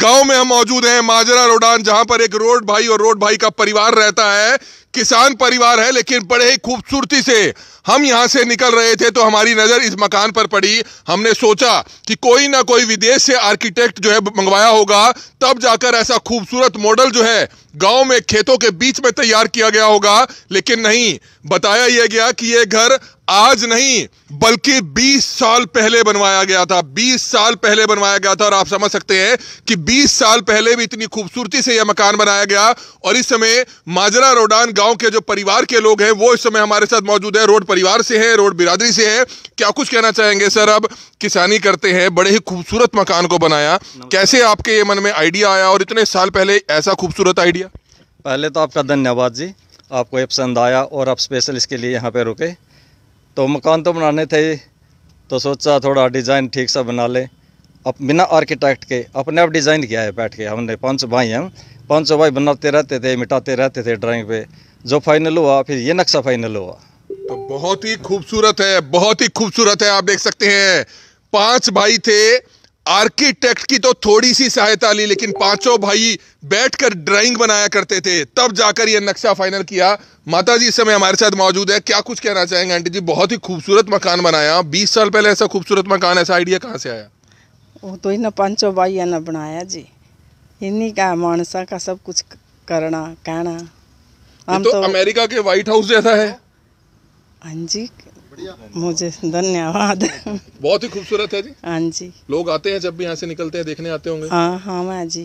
गांव में हम मौजूद हैं माजरा रोडान जहां पर एक रोड भाई और रोड भाई का परिवार रहता है किसान परिवार है लेकिन बड़े ही खूबसूरती से हम यहाँ से निकल रहे थे तो हमारी नज़र इस मकान पर पड़ी हमने सोचा कि कोई ना कोई विदेश से आर्किटेक्ट जो है मंगवाया होगा तब जाकर ऐसा खूबसूरत मॉडल जो है गांव में खेतों के बीच में तैयार किया गया होगा लेकिन नहीं बताया यह गया कि यह घर आज नहीं बल्कि 20 साल पहले बनवाया गया था 20 साल पहले बनवाया गया था और आप समझ सकते हैं कि 20 साल पहले भी इतनी खूबसूरती से यह मकान बनाया गया और इस समय माजरा रोडान गांव के जो परिवार के लोग हैं वो इस समय हमारे साथ मौजूद है रोड परिवार से है रोड बिरादरी से है क्या कुछ कहना चाहेंगे सर अब किसानी करते हैं बड़े ही खूबसूरत मकान को बनाया कैसे आपके ये मन में आइडिया आया और इतने साल पहले ऐसा खूबसूरत आइडिया पहले तो आपका धन्यवाद जी आपको ये पसंद आया और आप स्पेशल इसके लिए यहाँ पे रुके तो मकान तो बनाने थे तो सोचा थोड़ा डिज़ाइन ठीक सा बना ले अब बिना आर्किटेक्ट के अपने आप डिज़ाइन किया है बैठ के हमने पाँच सौ भाई हम पाँच सौ भाई बनाते रहते थे मिटाते रहते थे ड्राइंग पे जो फाइनल हुआ फिर ये नक्शा फाइनल हुआ तो बहुत ही खूबसूरत है बहुत ही खूबसूरत है आप देख सकते हैं पांच भाई थे आर्किटेक्ट की तो थोड़ी सी सहायता ली लेकिन पांचों भाई बैठकर ड्राइंग बनाया करते थे तब जाकर यह नक्शा फाइनल किया माता जी इस समय हमारे साथ मौजूद है क्या कुछ कहना चाहेंगे आंटी जी बहुत ही खूबसूरत मकान बनाया बीस साल पहले ऐसा खूबसूरत मकान ऐसा आइडिया कहाँ से आया वो तो इन्हें पांचों भाई ने बनाया जी इन्हीं का मानसा का सब कुछ करना कहना हम तो, तो अमेरिका के व्हाइट हाउस जैसा है हाँ जी मुझे धन्यवाद बहुत ही खूबसूरत है जी हाँ जी लोग आते हैं जब भी यहाँ से निकलते हैं देखने आते होंगे हाँ हाँ मैं हाँ जी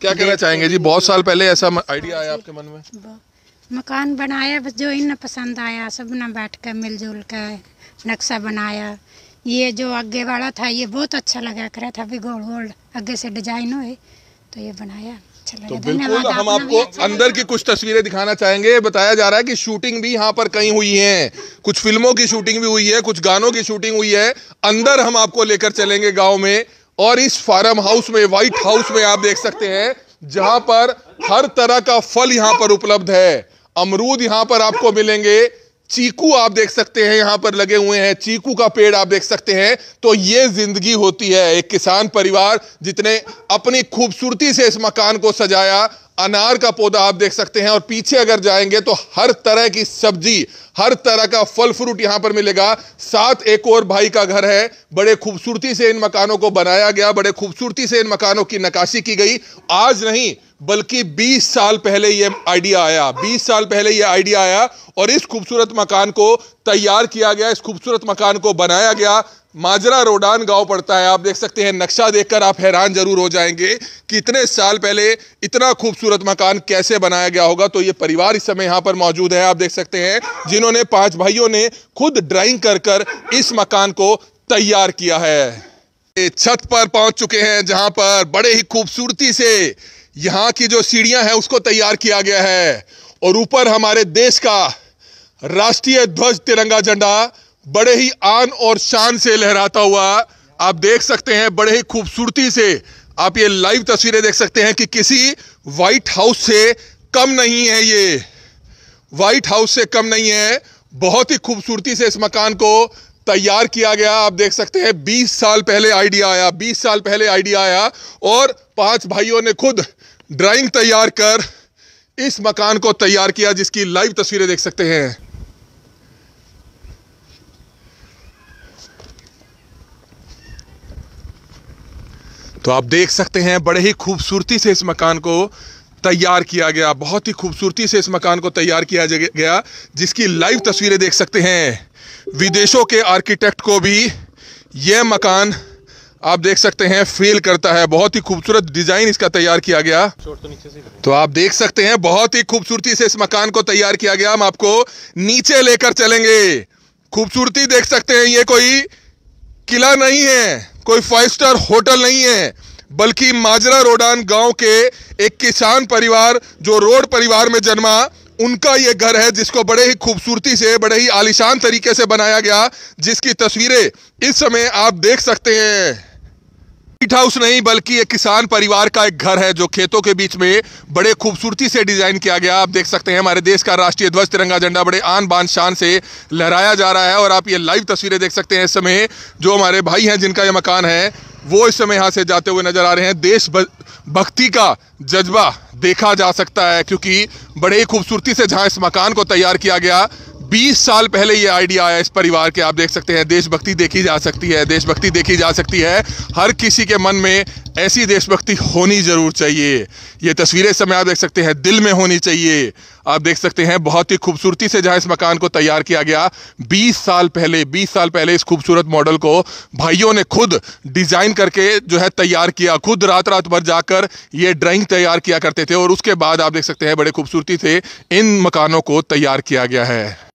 क्या कहना चाहेंगे जी बहुत साल पहले ऐसा आइडिया आया आपके मन में मकान बनाया बस जो इन्हें पसंद आया सब ना बैठ कर मिलजुल कर नक्शा बनाया ये जो आगे वाला था ये बहुत अच्छा लगा करा था अभी गोल गोल आगे से डिजाइन हुए तो ये बनाया तो बिल्कुल हम आपको अच्छा अंदर की कुछ तस्वीरें दिखाना चाहेंगे बताया जा रहा है कि शूटिंग भी यहाँ पर कई हुई है कुछ फिल्मों की शूटिंग भी हुई है कुछ गानों की शूटिंग हुई है अंदर हम आपको लेकर चलेंगे गांव में और इस फार्म हाउस में व्हाइट हाउस में आप देख सकते हैं जहां पर हर तरह का फल यहाँ पर उपलब्ध है अमरूद यहाँ पर आपको मिलेंगे चीकू आप देख सकते हैं यहां पर लगे हुए हैं चीकू का पेड़ आप देख सकते हैं तो ये जिंदगी होती है एक किसान परिवार जितने अपनी खूबसूरती से इस मकान को सजाया अनार का पौधा आप देख सकते हैं और पीछे अगर जाएंगे तो हर तरह की सब्जी हर तरह का फल फ्रूट यहां पर मिलेगा साथ एक और भाई का घर है बड़े खूबसूरती से इन मकानों को बनाया गया बड़े खूबसूरती से इन मकानों की नकाशी की गई आज नहीं बल्कि 20 साल पहले यह आइडिया आया 20 साल पहले यह आइडिया आया और इस खूबसूरत मकान को तैयार किया गया इस खूबसूरत मकान को बनाया गया माजरा रोडान गांव पड़ता है आप देख सकते हैं नक्शा देखकर आप हैरान जरूर हो जाएंगे कि इतने साल पहले इतना खूबसूरत मकान कैसे बनाया गया होगा तो ये परिवार इस समय यहां पर मौजूद है आप देख सकते हैं जिन्होंने पांच भाइयों ने खुद ड्राइंग कर कर इस मकान को तैयार किया है छत पर पहुंच चुके हैं जहां पर बड़े ही खूबसूरती से यहाँ की जो सीढ़ियां हैं उसको तैयार किया गया है और ऊपर हमारे देश का राष्ट्रीय ध्वज तिरंगा झंडा बड़े ही आन और शान से लहराता हुआ आप देख सकते हैं बड़े ही खूबसूरती से आप ये लाइव तस्वीरें देख सकते हैं कि किसी व्हाइट हाउस से कम नहीं है ये व्हाइट हाउस से कम नहीं है बहुत ही खूबसूरती से इस मकान को तैयार किया गया आप देख सकते हैं बीस साल पहले आइडिया आया बीस साल पहले आइडिया आया और पांच भाइयों ने खुद ड्राइंग तैयार कर इस मकान को तैयार किया जिसकी लाइव तस्वीरें देख सकते हैं तो आप देख सकते हैं बड़े ही खूबसूरती से इस मकान को तैयार किया गया बहुत ही खूबसूरती से इस मकान को तैयार किया गया जिसकी लाइव तस्वीरें देख सकते हैं विदेशों के आर्किटेक्ट को भी यह मकान आप देख सकते हैं फील करता है बहुत ही खूबसूरत डिजाइन इसका तैयार किया गया तो, तो आप देख सकते हैं बहुत ही खूबसूरती से इस मकान को तैयार किया गया हम आपको नीचे लेकर चलेंगे खूबसूरती देख सकते हैं ये कोई किला नहीं है कोई फाइव स्टार होटल नहीं है बल्कि माजरा रोडान गांव के एक किसान परिवार जो रोड परिवार में जन्मा उनका ये घर है जिसको बड़े ही खूबसूरती से बड़े ही आलिशान तरीके से बनाया गया जिसकी तस्वीरें इस समय आप देख सकते हैं व्हाइट हाउस नहीं बल्कि एक किसान परिवार का एक घर है जो खेतों के बीच में बड़े खूबसूरती से डिजाइन किया गया आप देख सकते हैं हमारे देश का राष्ट्रीय ध्वज तिरंगा झंडा बड़े आन बान शान से लहराया जा रहा है और आप ये लाइव तस्वीरें देख सकते हैं इस समय जो हमारे भाई हैं जिनका ये मकान है वो इस समय यहाँ से जाते हुए नजर आ रहे हैं देश भक्ति का जज्बा देखा जा सकता है क्योंकि बड़े खूबसूरती से जहाँ इस मकान को तैयार किया गया 20 साल पहले ये आइडिया आया इस परिवार के आप देख सकते हैं देशभक्ति देखी जा सकती है देशभक्ति देखी जा सकती है हर किसी के मन में ऐसी देशभक्ति होनी ज़रूर चाहिए ये तस्वीरें समय आप देख सकते हैं दिल में होनी चाहिए आप देख सकते हैं बहुत ही खूबसूरती से जहाँ इस मकान को तैयार किया गया 20 साल पहले 20 साल पहले इस खूबसूरत मॉडल को भाइयों ने खुद डिज़ाइन करके जो है तैयार किया खुद रात रात भर जाकर ये ड्राइंग तैयार किया करते थे और उसके बाद आप देख सकते हैं बड़े खूबसूरती से इन मकानों को तैयार किया गया है